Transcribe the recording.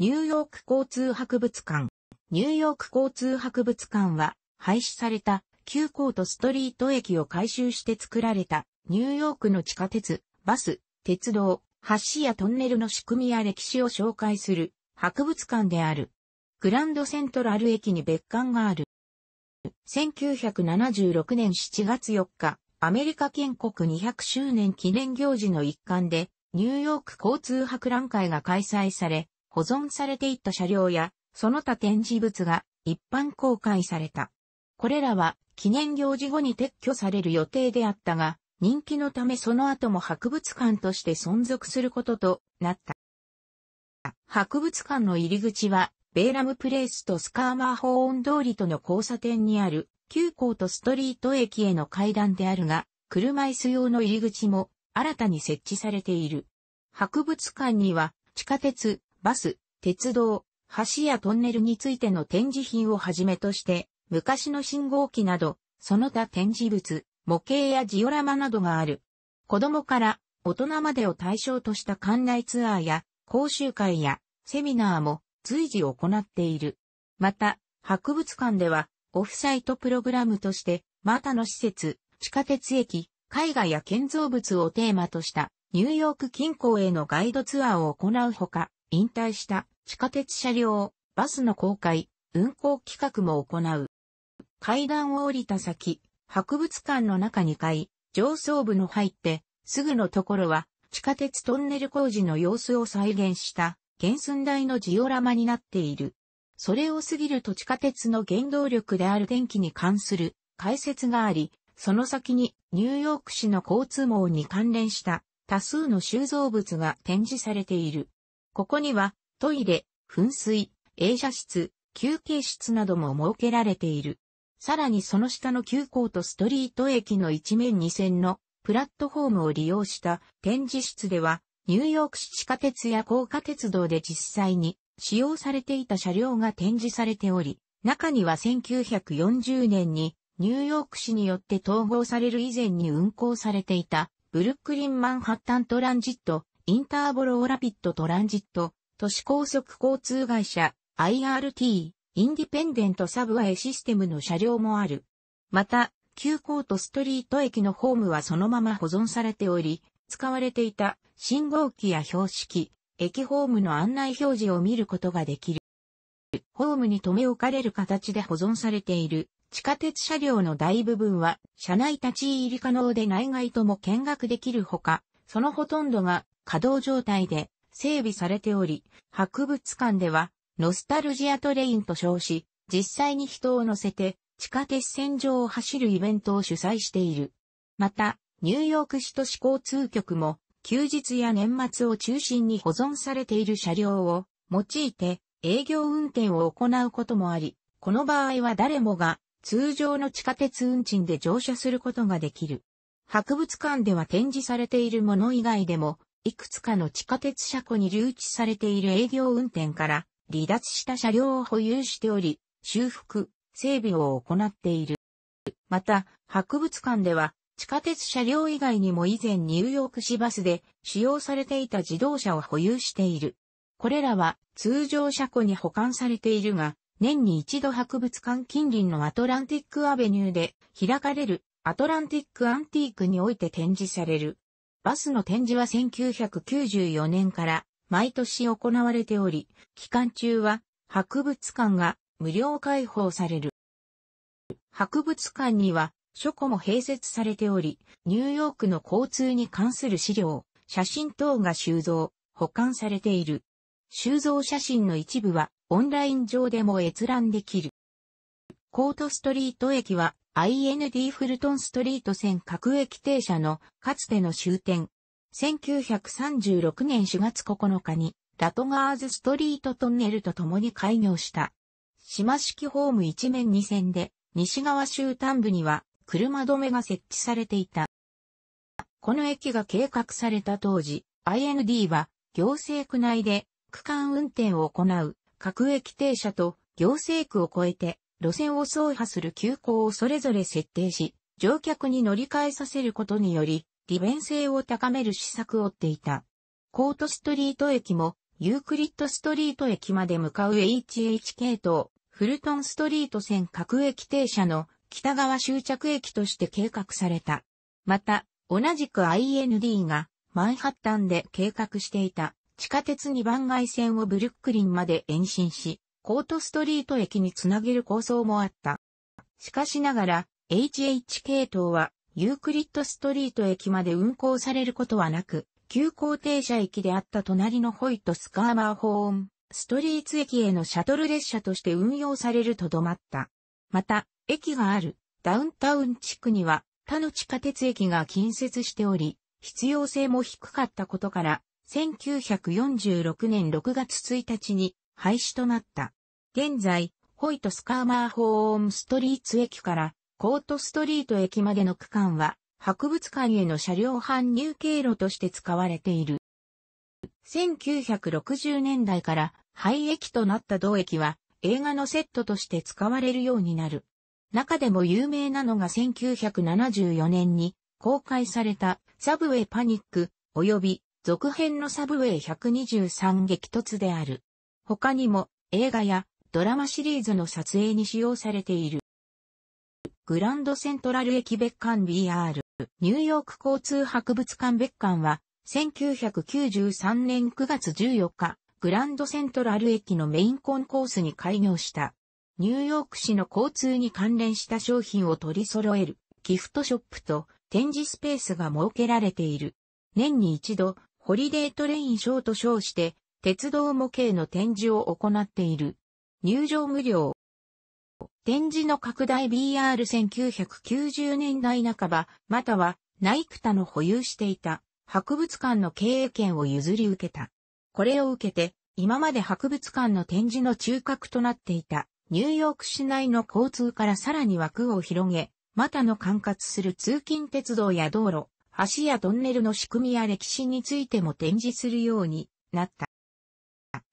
ニューヨーク交通博物館。ニューヨーク交通博物館は、廃止された旧コートストリート駅を改修して作られた、ニューヨークの地下鉄、バス、鉄道、橋やトンネルの仕組みや歴史を紹介する博物館である。グランドセントラル駅に別館がある。1976年7月4日、アメリカ建国200周年記念行事の一環で、ニューヨーク交通博覧会が開催され、保存されていった車両や、その他展示物が一般公開された。これらは記念行事後に撤去される予定であったが、人気のためその後も博物館として存続することとなった。博物館の入り口は、ベーラムプレイスとスカーマーホーン通りとの交差点にある、急行とストリート駅への階段であるが、車椅子用の入り口も新たに設置されている。博物館には地下鉄、バス、鉄道、橋やトンネルについての展示品をはじめとして、昔の信号機など、その他展示物、模型やジオラマなどがある。子供から大人までを対象とした館内ツアーや講習会やセミナーも随時行っている。また、博物館ではオフサイトプログラムとして、またの施設、地下鉄駅、絵画や建造物をテーマとしたニューヨーク近郊へのガイドツアーを行うほか、引退した地下鉄車両、バスの公開、運行企画も行う。階段を降りた先、博物館の中2階、上層部の入って、すぐのところは、地下鉄トンネル工事の様子を再現した、原寸大のジオラマになっている。それを過ぎると地下鉄の原動力である電気に関する解説があり、その先にニューヨーク市の交通網に関連した多数の収蔵物が展示されている。ここには、トイレ、噴水、映写室、休憩室なども設けられている。さらにその下の急行とストリート駅の一面二線のプラットフォームを利用した展示室では、ニューヨーク市地下鉄や高架鉄道で実際に使用されていた車両が展示されており、中には1940年にニューヨーク市によって統合される以前に運行されていたブルックリン・マンハッタントランジットインターボローラピッドトランジット、都市高速交通会社、IRT、インディペンデントサブウェイシステムの車両もある。また、急行とストリート駅のホームはそのまま保存されており、使われていた信号機や標識、駅ホームの案内表示を見ることができる。ホームに留め置かれる形で保存されている地下鉄車両の大部分は車内立ち入り可能で内外とも見学できるほか、そのほとんどが稼働状態で整備されており、博物館ではノスタルジアトレインと称し、実際に人を乗せて地下鉄線上を走るイベントを主催している。また、ニューヨーク市都市交通局も休日や年末を中心に保存されている車両を用いて営業運転を行うこともあり、この場合は誰もが通常の地下鉄運賃で乗車することができる。博物館では展示されているもの以外でもいくつかの地下鉄車庫に留置されている営業運転から離脱した車両を保有しており、修復、整備を行っている。また、博物館では地下鉄車両以外にも以前ニューヨーク市バスで使用されていた自動車を保有している。これらは通常車庫に保管されているが、年に一度博物館近隣のアトランティックアベニューで開かれるアトランティックアンティークにおいて展示される。バスの展示は1994年から毎年行われており、期間中は博物館が無料開放される。博物館には書庫も併設されており、ニューヨークの交通に関する資料、写真等が収蔵、保管されている。収蔵写真の一部はオンライン上でも閲覧できる。コートストリート駅は IND フルトンストリート線各駅停車のかつての終点。1936年4月9日にラトガーズストリートトンネルと共に開業した。島式ホーム一面2線で西側終端部には車止めが設置されていた。この駅が計画された当時、IND は行政区内で区間運転を行う各駅停車と行政区を越えて路線を走破する急行をそれぞれ設定し、乗客に乗り換えさせることにより、利便性を高める施策を追っていた。コートストリート駅も、ユークリッドストリート駅まで向かう HH 系統、フルトンストリート線各駅停車の北側終着駅として計画された。また、同じく IND がマンハッタンで計画していた地下鉄2番街線をブルックリンまで延伸し、コートストリート駅につなげる構想もあった。しかしながら、HH 系統はユークリッドストリート駅まで運行されることはなく、急行停車駅であった隣のホイトスカーマーホーン、ストリート駅へのシャトル列車として運用されるとどまった。また、駅があるダウンタウン地区には他の地下鉄駅が近接しており、必要性も低かったことから、1946年6月1日に廃止となった。現在、ホイトスカーマーホームストリーツ駅からコートストリート駅までの区間は、博物館への車両搬入経路として使われている。1960年代から廃駅となった同駅は映画のセットとして使われるようになる。中でも有名なのが1974年に公開されたサブウェイパニック及び続編のサブウェイ123激突である。他にも映画やドラマシリーズの撮影に使用されている。グランドセントラル駅別館 BR ニューヨーク交通博物館別館は1993年9月14日グランドセントラル駅のメインコンコースに開業した。ニューヨーク市の交通に関連した商品を取り揃えるギフトショップと展示スペースが設けられている。年に一度、ホリデートレインショーと称して鉄道模型の展示を行っている。入場無料。展示の拡大 BR1990 年代半ば、または、ナイクタの保有していた博物館の経営権を譲り受けた。これを受けて、今まで博物館の展示の中核となっていたニューヨーク市内の交通からさらに枠を広げ、またの管轄する通勤鉄道や道路、橋やトンネルの仕組みや歴史についても展示するようになった。